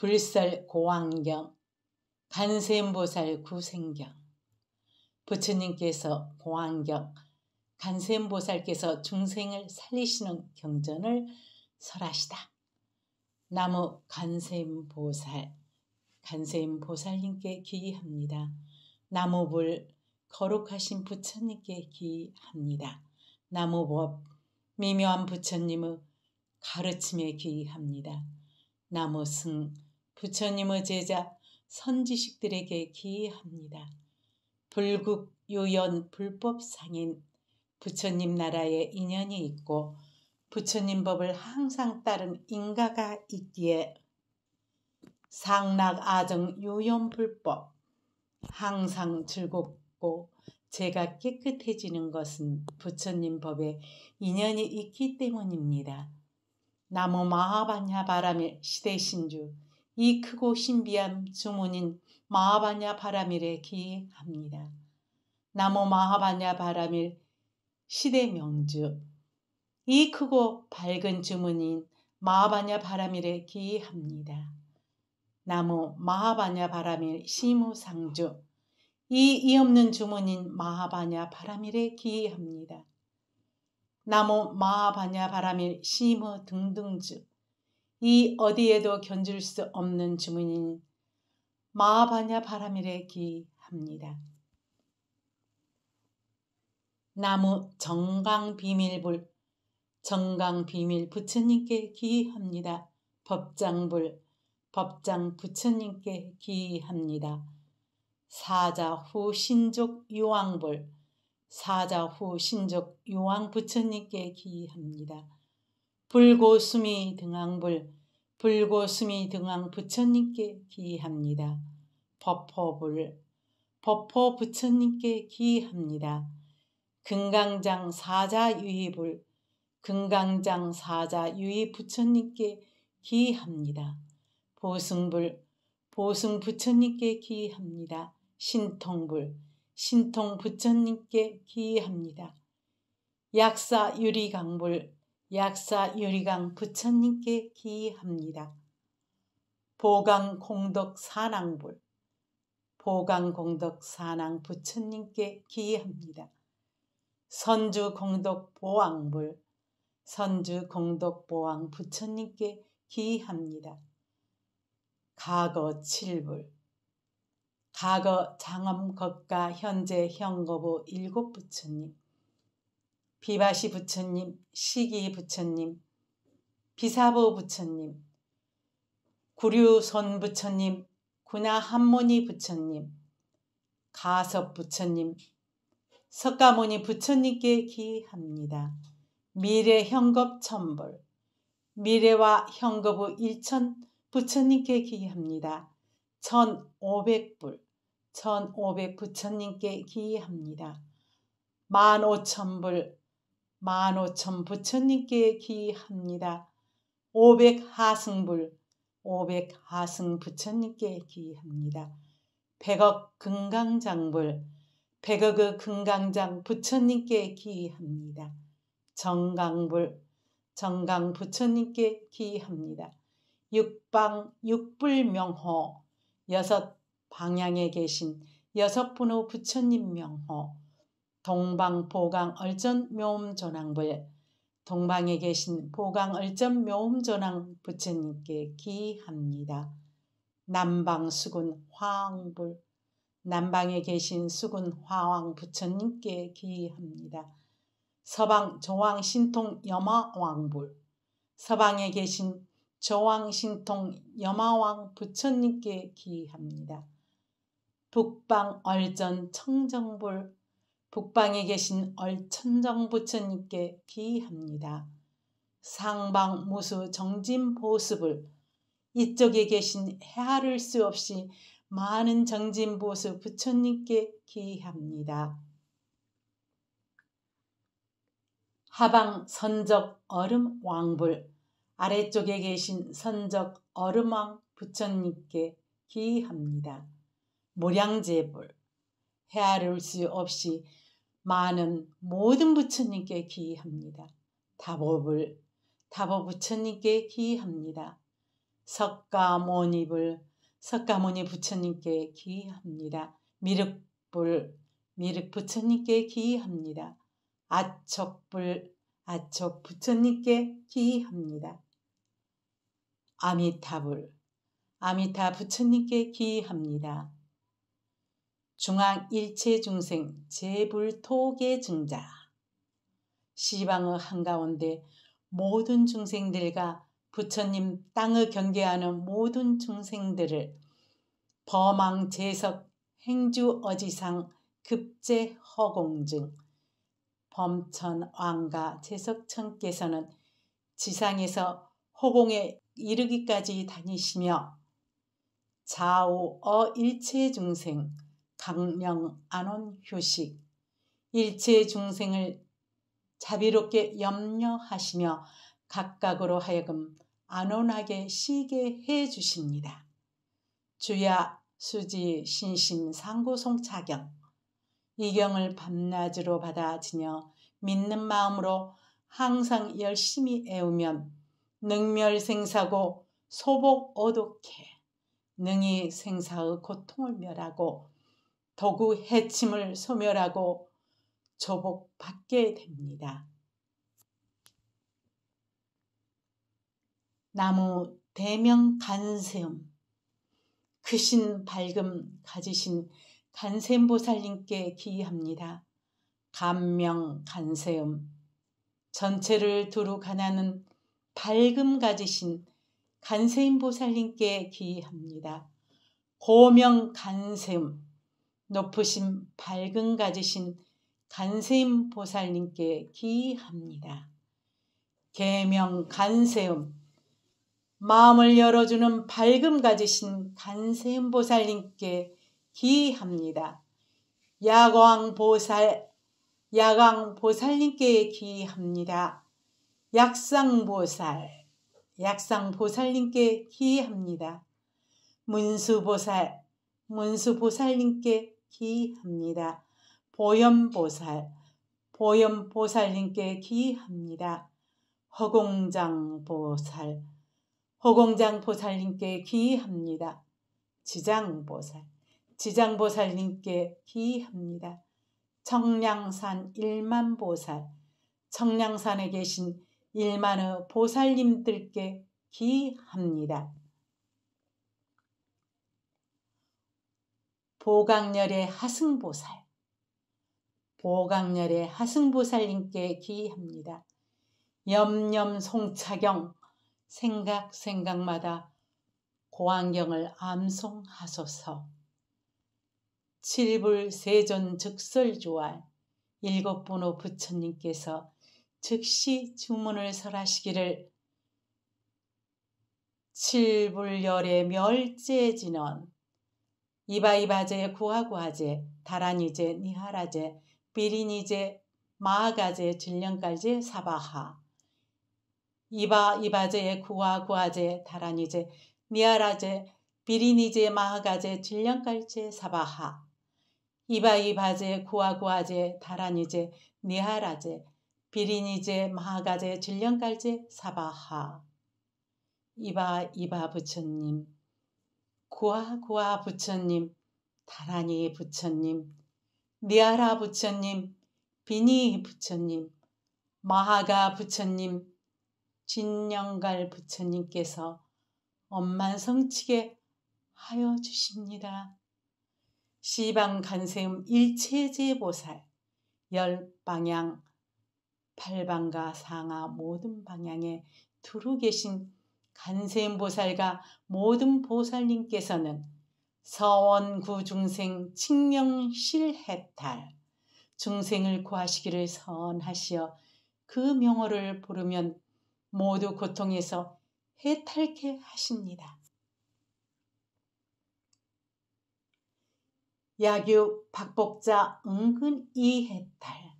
불살 고왕경, 간세음보살 구생경. 부처님께서 고왕경, 간세음보살께서 중생을 살리시는 경전을 설하시다. 나무 간세음보살, 간세음보살님께 기이합니다. 나무불 거룩하신 부처님께 기이합니다. 나무법 미묘한 부처님의 가르침에 기이합니다. 나무승 부처님의 제자 선지식들에게 기이합니다. 불국, 요연, 불법 상인 부처님 나라에 인연이 있고 부처님 법을 항상 따른 인가가 있기에 상락 아정 요연 불법 항상 즐겁고 제가 깨끗해지는 것은 부처님 법에 인연이 있기 때문입니다. 나무 마하바냐 바람밀 시대신주 이 크고 신비한 주문인 마하바냐 바라밀에 기합니다. 나모 마하바냐 바라밀 시대 명주 이 크고 밝은 주문인 마하바냐 바라밀에 기합니다. 나무 마하바냐 바라밀 시무상주 이 이없는 주문인 마하바냐 바라밀에 기합니다. 나무 마하바냐 바라밀 시무 등등주 이 어디에도 견줄 수 없는 주문인 마바냐 바람이래 기합니다. 나무 정강 비밀불 정강 비밀 부처님께 기합니다. 법장불 법장 부처님께 기합니다. 사자 후 신족 유왕불 사자 후 신족 유왕 부처님께 기합니다. 불고수미 등항불 불고수미 등항 부처님께 기합니다. 법호불 법호 부처님께 기합니다. 금강장 사자유의불 금강장 사자유의 부처님께 기합니다. 보승불 보승 부처님께 기합니다. 신통불 신통 부처님께 기합니다. 약사 유리강불 약사 유리강 부처님께 기합니다. 보강 공덕 산왕불 보강 공덕 산왕 부처님께 기합니다. 선주 공덕 보왕불 선주 공덕 보왕 부처님께 기합니다. 과거 칠불 과거 장엄 겁가 현재 형거부 일곱 부처님 비바시 부처님, 시기 부처님, 비사보 부처님, 구류손 부처님, 구나 한모니 부처님, 가섭 부처님, 석가모니 부처님께 기합니다. 미래 현급 천벌, 미래와 현급의 일천 부처님께 기합니다. 천오백불, 천오백 부처님께 기합니다. 만오천불, 만오천 부처님께 기합니다. 오백 하승불, 오백 하승 부처님께 기합니다. 백억 금강장불, 백억의 금강장 부처님께 기합니다. 정강불, 정강 부처님께 기합니다. 육방 육불명호, 여섯 방향에 계신 여섯 분의 부처님 명호, 동방포강 얼전 묘음 전왕불 동방에 계신 포강 얼전 묘음 전왕 부처님께 기합니다. 남방 수군 화왕불 남방에 계신 수군 화왕 부처님께 기합니다. 서방 조왕 신통 여마왕불 서방에 계신 조왕 신통 여마왕 부처님께 기합니다. 북방 얼전 청정불 북방에 계신 얼천정부처님께 비합니다. 상방 무수 정진 보습을 이쪽에 계신 헤아릴 수 없이 많은 정진 보습 부처님께 기합니다. 하방 선적 얼음 왕불 아래쪽에 계신 선적 얼음왕 부처님께 기합니다. 모량제불 헤아릴 수 없이 많은 모든 부처님께 기이합니다. 다업을다업 부처님께 기이합니다. 석가모니불 석가모니 부처님께 기이합니다. 미륵불 미륵 부처님께 기이합니다. 아척불 아척 부처님께 기이합니다. 아미타불 아미타 부처님께 기이합니다. 중앙 일체중생 제불토계 증자 시방의 한가운데 모든 중생들과 부처님 땅을 경계하는 모든 중생들을 범망 제석 행주 어지상 급제 허공증 범천 왕과 제석천께서는 지상에서 허공에 이르기까지 다니시며 좌우 어일체 중생 강령 안온 효식 일체 중생을 자비롭게 염려하시며 각각으로 하여금 안온하게 쉬게 해 주십니다. 주야 수지 신심 상고송 자경이 경을 밤낮으로 받아 지녀 믿는 마음으로 항상 열심히 애우면 능멸생사고 소복 어독해 능이 생사의 고통을 멸하고 더구 해침을 소멸하고 조복받게 됩니다. 나무 대명 간세음 크신 밝음 가지신 간세음보살님께 기의합니다 감명 간세음 전체를 두루 가나는 밝음 가지신 간세인보살님께기의합니다 고명 간세음 높으신 밝은 가지신 간세임 보살님께 기합니다. 개명 간세음 마음을 열어주는 밝음 가지신 간세음 보살님께 기합니다. 야광 보살 야광 보살님께 기합니다. 약상 보살 약상 보살님께 기합니다. 문수 보살 문수 보살님께 기합니다. 보현보살, 보현보살님께 기합니다. 허공장보살, 허공장보살님께 기합니다. 지장보살, 지장보살님께 기합니다. 청량산 일만보살, 청량산에 계신 일만의 보살님들께 기합니다. 보강열의 하승보살, 보강열의 하승보살님께 기합니다. 염염 송차경, 생각 생각마다 고안경을 암송하소서. 칠불 세존 즉설조알 일곱 번호 부처님께서 즉시 주문을 설하시기를 칠불열의 멸제 진원 이바이바제 구하구하제 다라니제 니하라제 비리니제 마아가제 질령까지 사바하 이바 이바제의 구하 구하제 다라니제 니하라제 비리니제 마하가제 질령깔제 사바하 이바 이바제 구하 구하제 다라니제 니하라제 비리니제 마하가제 질령깔제 사바하 이바 이바 부처님 고아 고아 부처님, 다라니 부처님, 니아라 부처님, 비니 부처님, 마하가 부처님, 진영갈 부처님께서 엄만 성치게 하여 주십니다. 시방 간세음 일체제 보살 열 방향 팔방과 상하 모든 방향에 두루 계신 간세음보살과 모든 보살님께서는 서원구 중생 칙령실해탈 중생을 구하시기를 선하시어 그 명호를 부르면 모두 고통에서 해탈케 하십니다. 약유 박복자 은근 이해탈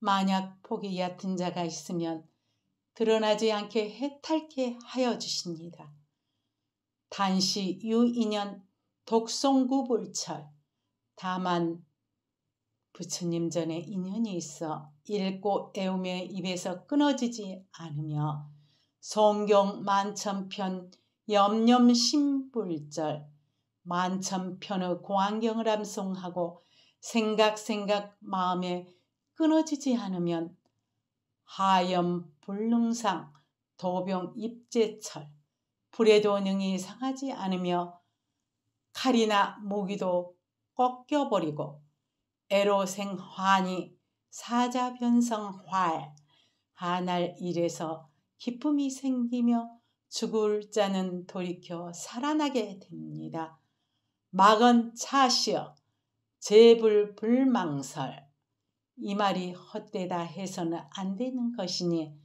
만약 포기 얕은 자가 있으면 드러나지 않게 해탈케 하여 주십니다. 단시 유인연 독송구불철 다만 부처님 전에 인연이 있어 읽고 애움의 입에서 끊어지지 않으며 성경 만천편 염염신불절 만천편의 고안경을 암송하고 생각 생각 마음에 끊어지지 않으면 하염 불능상, 도병 입제철, 불에도 능이 상하지 않으며 칼이나 모기도 꺾여버리고 애로생환이 사자변성활, 화하날 일에서 기쁨이 생기며 죽을 자는 돌이켜 살아나게 됩니다. 막은 차시어 재불불망설 이 말이 헛되다 해서는 안 되는 것이니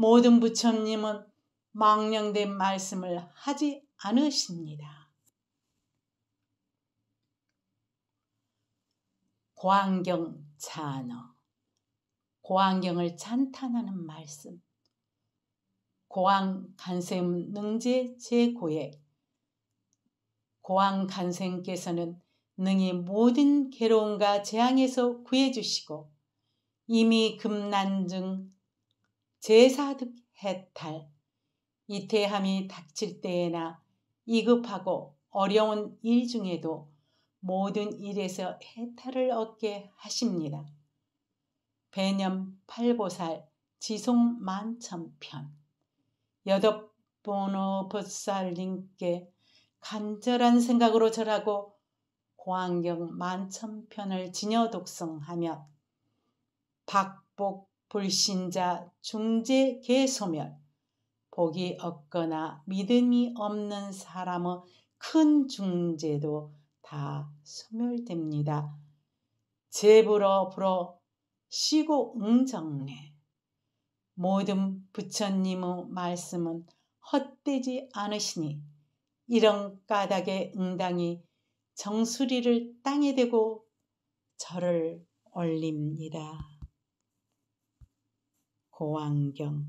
모든 부처님은 망령된 말씀을 하지 않으십니다. 고안경 찬어 고안경을 찬탄하는 말씀 고왕 간생 능제 제고에 고왕 간생께서는 능히 모든 괴로움과 재앙에서 구해주시고 이미 금난 중 제사득 해탈 이태함이 닥칠 때에나 이급하고 어려운 일 중에도 모든 일에서 해탈을 얻게 하십니다. 배념 팔보살 지송 만천편 여덟 번호 보살님께 간절한 생각으로 절하고 고안경 만천편을 진여 독성하며 박복 불신자, 중재, 개소멸, 복이 없거나 믿음이 없는 사람의 큰 중재도 다 소멸됩니다. 제불어 불어 시고 응정례 모든 부처님의 말씀은 헛되지 않으시니 이런 까닭에 응당이 정수리를 땅에 대고 절을 올립니다. 고안경